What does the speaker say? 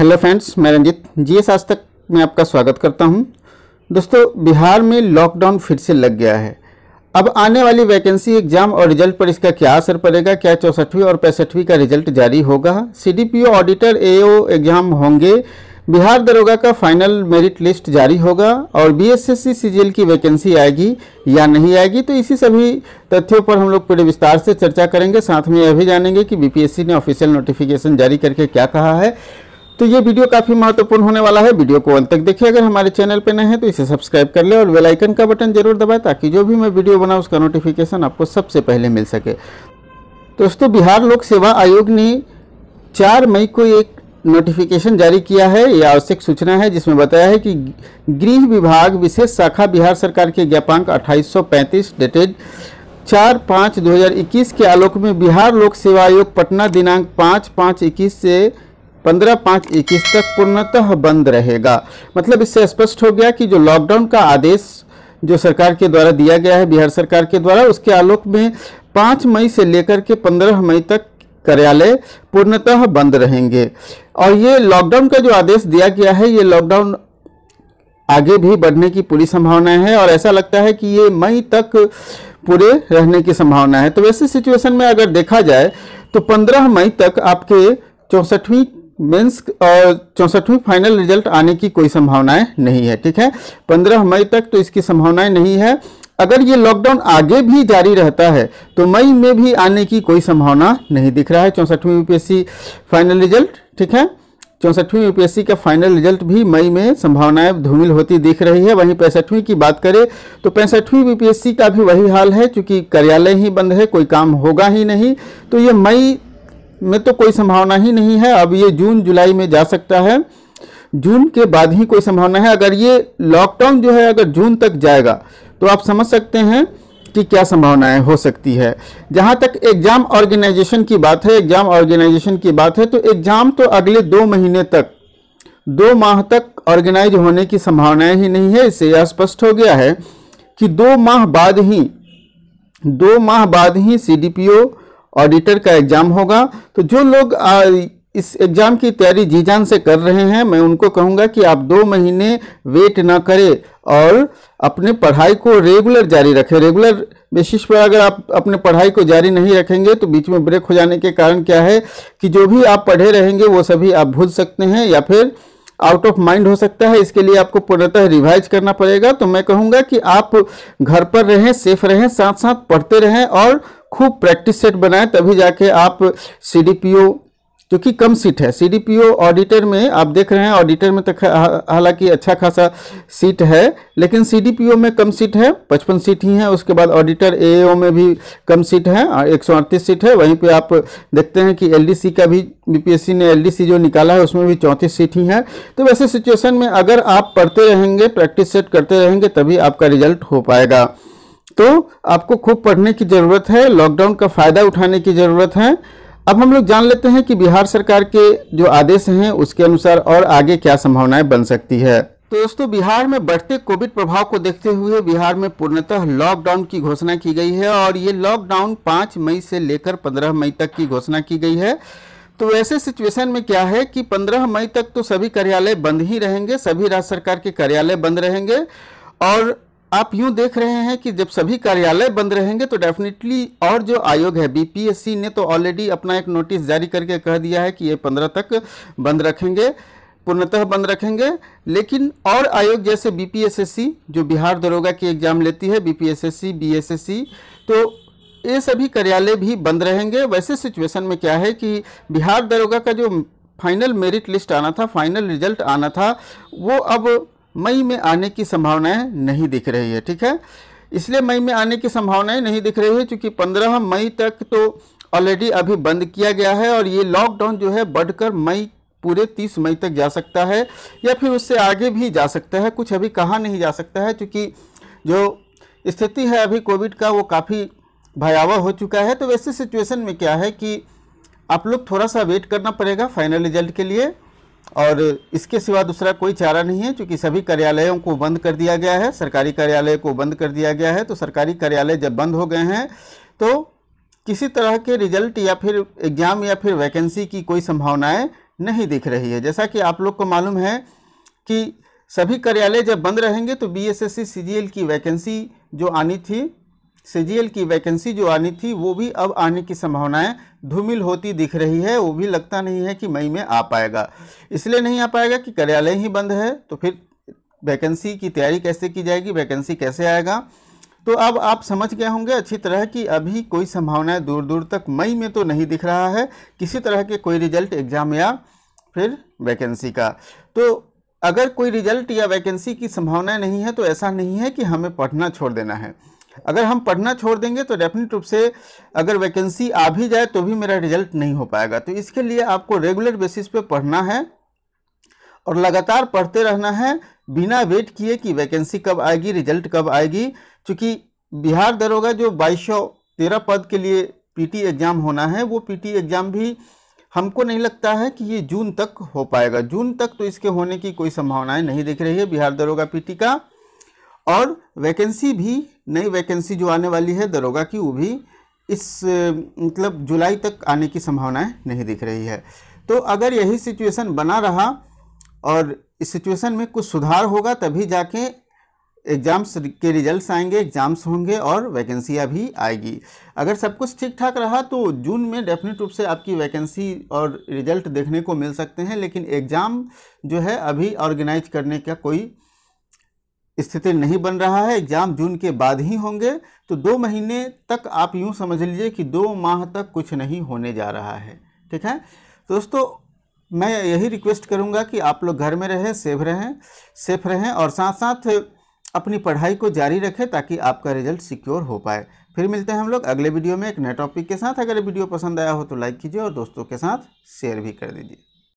hello friends मैं Ranjit G S आज तक मैं आपका स्वागत करता हूं दोस्तों बिहार में लॉकडाउन फिर से लग गया है अब आने वाली वैकेंसी एग्जाम और रिजल्ट पर इसका क्या असर पड़ेगा क्या चौसठवीं और पैंसठवीं का रिजल्ट जारी होगा सीडीपीओ ऑडिटर एओ एग्जाम होंगे बिहार दरोगा का फाइनल मेरिट लिस्ट जारी होगा और बीएसएससी सीजीएल की वैकेंसी आएगी या नहीं आएगी तो इसी सभी तथ्यों पर हम लोग पूरे विस्तार से चर्चा करेंगे साथ में यह भी जानेंगे कि बीपीएससी ने ऑफिशियल नोटिफिकेशन जारी करके क्या कहा है तो ये वीडियो काफ़ी महत्वपूर्ण होने वाला है वीडियो को अंत तक देखिए अगर हमारे चैनल पर नए हैं तो इसे सब्सक्राइब कर ले और वेलाइकन का बटन जरूर दबाए ताकि जो भी मैं वीडियो बनाऊँ उसका नोटिफिकेशन आपको सबसे पहले मिल सके दोस्तों बिहार लोक सेवा आयोग ने चार मई को एक नोटिफिकेशन जारी किया है यह आवश्यक सूचना है जिसमें बताया है कि गृह विभाग विशेष शाखा बिहार सरकार के ज्ञापांक 2835 डेटेड चार पाँच 2021 के आलोक में बिहार लोक सेवा आयोग पटना दिनांक पाँच पाँच इक्कीस से पंद्रह पाँच इक्कीस तक पूर्णतः बंद रहेगा मतलब इससे स्पष्ट हो गया कि जो लॉकडाउन का आदेश जो सरकार के द्वारा दिया गया है बिहार सरकार के द्वारा उसके आलोक में पाँच मई से लेकर के पंद्रह मई तक कार्यालय पूर्णतः बंद रहेंगे और ये लॉकडाउन का जो आदेश दिया गया है ये लॉकडाउन आगे भी बढ़ने की पूरी संभावना है और ऐसा लगता है कि ये मई तक पूरे रहने की संभावना है तो वैसे सिचुएशन में अगर देखा जाए तो 15 मई तक आपके चौंसठवीं मेंस चौंसठवीं फाइनल रिजल्ट आने की कोई संभावनाएं नहीं है ठीक है पंद्रह मई तक तो इसकी संभावनाएं नहीं है अगर ये लॉकडाउन आगे भी जारी रहता है तो मई में भी आने की कोई संभावना नहीं दिख रहा है चौंसठवीं यूपीएससी फाइनल रिजल्ट ठीक है चौंसठवीं यूपीएससी का फाइनल रिजल्ट भी मई में संभावनाएं धूमिल होती दिख रही है वहीं पैंसठवीं की बात करें तो पैंसठवीं यूपीएससी का भी वही हाल है क्योंकि कार्यालय ही बंद है कोई काम होगा ही नहीं तो ये मई में तो कोई संभावना ही नहीं है अब ये जून जुलाई में जा सकता है जून के बाद ही कोई संभावना है अगर ये लॉकडाउन जो है अगर जून तक जाएगा तो आप समझ सकते हैं कि क्या संभावनाएं हो सकती है जहाँ तक एग्ज़ाम ऑर्गेनाइजेशन की बात है एग्ज़ाम ऑर्गेनाइजेशन की बात है तो एग्ज़ाम तो अगले दो महीने तक दो माह तक ऑर्गेनाइज होने की संभावनाएं ही नहीं है इससे यह स्पष्ट हो गया है कि दो माह बाद ही दो माह बाद ही C D P O auditor का एग्जाम होगा तो जो लोग इस एग्ज़ाम की तैयारी जी जान से कर रहे हैं मैं उनको कहूँगा कि आप दो महीने वेट ना करें और अपने पढ़ाई को रेगुलर जारी रखें रेगुलर बेसिस पर अगर आप अपने पढ़ाई को जारी नहीं रखेंगे तो बीच में ब्रेक हो जाने के कारण क्या है कि जो भी आप पढ़े रहेंगे वो सभी आप भूल सकते हैं या फिर आउट ऑफ माइंड हो सकता है इसके लिए आपको पूर्णतः रिवाइज करना पड़ेगा तो मैं कहूँगा कि आप घर पर रहें सेफ रहें साथ साथ पढ़ते रहें और खूब प्रैक्टिस सेट बनाएं तभी जाके आप सी क्योंकि कम सीट है सी ऑडिटर में आप देख रहे हैं ऑडिटर में तो हालांकि अच्छा खासा सीट है लेकिन सी में कम सीट है पचपन सीट ही है उसके बाद ऑडिटर ए में भी कम सीट है एक सीट है वहीं पे आप देखते हैं कि एल का भी बीपीएससी ने एल जो निकाला है उसमें भी चौंतीस सीट ही है तो वैसे सिचुएशन में अगर आप पढ़ते रहेंगे प्रैक्टिस सेट करते रहेंगे तभी आपका रिजल्ट हो पाएगा तो आपको खूब पढ़ने की ज़रूरत है लॉकडाउन का फ़ायदा उठाने की ज़रूरत है अब हम लोग जान लेते हैं कि बिहार सरकार के जो आदेश हैं उसके अनुसार और आगे क्या संभावनाएं बन सकती है तो दोस्तों बिहार में बढ़ते कोविड प्रभाव को देखते हुए बिहार में पूर्णतः लॉकडाउन की घोषणा की गई है और ये लॉकडाउन पाँच मई से लेकर पंद्रह मई तक की घोषणा की गई है तो ऐसे सिचुएशन में क्या है कि 15 मई तक तो सभी कार्यालय बंद ही रहेंगे सभी राज्य सरकार के कार्यालय बंद रहेंगे और आप यूं देख रहे हैं कि जब सभी कार्यालय बंद रहेंगे तो डेफिनेटली और जो आयोग है बीपीएससी ने तो ऑलरेडी अपना एक नोटिस जारी करके कह दिया है कि ये पंद्रह तक बंद रखेंगे पूर्णतः बंद रखेंगे लेकिन और आयोग जैसे बीपीएसएससी जो बिहार दरोगा की एग्ज़ाम लेती है बीपीएसएससी बीएसएससी तो ये सभी कार्यालय भी बंद रहेंगे वैसे सिचुएशन में क्या है कि बिहार दरोगा का जो फाइनल मेरिट लिस्ट आना था फाइनल रिजल्ट आना था वो अब मई में आने की संभावनाएं नहीं दिख रही है ठीक है इसलिए मई में आने की संभावनाएं नहीं दिख रही है क्योंकि पंद्रह मई तक तो ऑलरेडी अभी बंद किया गया है और ये लॉकडाउन जो है बढ़कर मई पूरे तीस मई तक जा सकता है या फिर उससे आगे भी जा सकता है कुछ अभी कहा नहीं जा सकता है क्योंकि जो स्थिति है अभी कोविड का वो काफ़ी भयावह हो चुका है तो वैसे सिचुएशन में क्या है कि आप लोग थोड़ा सा वेट करना पड़ेगा फाइनल रिजल्ट के लिए और इसके सिवा दूसरा कोई चारा नहीं है क्योंकि सभी कार्यालयों को बंद कर दिया गया है सरकारी कार्यालय को बंद कर दिया गया है तो सरकारी कार्यालय जब बंद हो गए हैं तो किसी तरह के रिजल्ट या फिर एग्ज़ाम या फिर वैकेंसी की कोई संभावनाएं नहीं दिख रही है जैसा कि आप लोग को मालूम है कि सभी कार्यालय जब बंद रहेंगे तो B S S C C G L की वैकेंसी जो आनी थी सीजीएल की वैकेंसी जो आनी थी वो भी अब आने की संभावनाएं धूमिल होती दिख रही है वो भी लगता नहीं है कि मई में आ पाएगा इसलिए नहीं आ पाएगा कि कार्यालय ही बंद है तो फिर वैकेंसी की तैयारी कैसे की जाएगी वैकेंसी कैसे आएगा तो अब आप समझ गए होंगे अच्छी तरह कि अभी कोई संभावनाएं दूर दूर तक मई में तो नहीं दिख रहा है किसी तरह के कोई रिजल्ट एग्ज़ाम या फिर वैकेंसी का तो अगर कोई रिजल्ट या वैकेंसी की संभावनाएं नहीं है तो ऐसा नहीं है कि हमें पढ़ना छोड़ देना है अगर हम पढ़ना छोड़ देंगे तो डेफिनेट रूप से अगर वैकेंसी आ भी जाए तो भी मेरा रिजल्ट नहीं हो पाएगा तो इसके लिए आपको रेगुलर बेसिस पे पढ़ना है और लगातार पढ़ते रहना है बिना वेट किए कि वैकेंसी कब आएगी रिजल्ट कब आएगी क्योंकि बिहार दरोगा जो बाईस तेरह पद के लिए पीटी एग्ज़ाम होना है वो पीटी एग्ज़ाम भी हमको नहीं लगता है कि ये जून तक हो पाएगा जून तक तो इसके होने की कोई संभावनाएं नहीं दिख रही है बिहार दरोगा पीटी का और वैकेंसी भी नई वैकेंसी जो आने वाली है दरोगा की वो भी इस मतलब जुलाई तक आने की संभावनाएं नहीं दिख रही है तो अगर यही सिचुएशन बना रहा और इस सिचुएशन में कुछ सुधार होगा तभी जाके एग्ज़ाम्स के रिजल्ट्स आएंगे एग्ज़ाम्स होंगे और वैकेंसियाँ भी आएगी अगर सब कुछ ठीक ठाक रहा तो जून में डेफिनेट रूप से आपकी वैकेंसी और रिजल्ट देखने को मिल सकते हैं लेकिन एग्ज़ाम जो है अभी ऑर्गेनाइज करने का कोई स्थिति नहीं बन रहा है एग्ज़ाम जून के बाद ही होंगे तो दो महीने तक आप यूँ समझ लीजिए कि दो माह तक कुछ नहीं होने जा रहा है ठीक है दोस्तों मैं यही रिक्वेस्ट करूँगा कि आप लोग घर में रहें सेफ रहें सेफ रहें और साथ साथ अपनी पढ़ाई को जारी रखें ताकि आपका रिजल्ट सिक्योर हो पाए फिर मिलते हैं हम लोग अगले वीडियो में एक नए टॉपिक के साथ अगर वीडियो पसंद आया हो तो लाइक कीजिए और दोस्तों के साथ शेयर भी कर दीजिए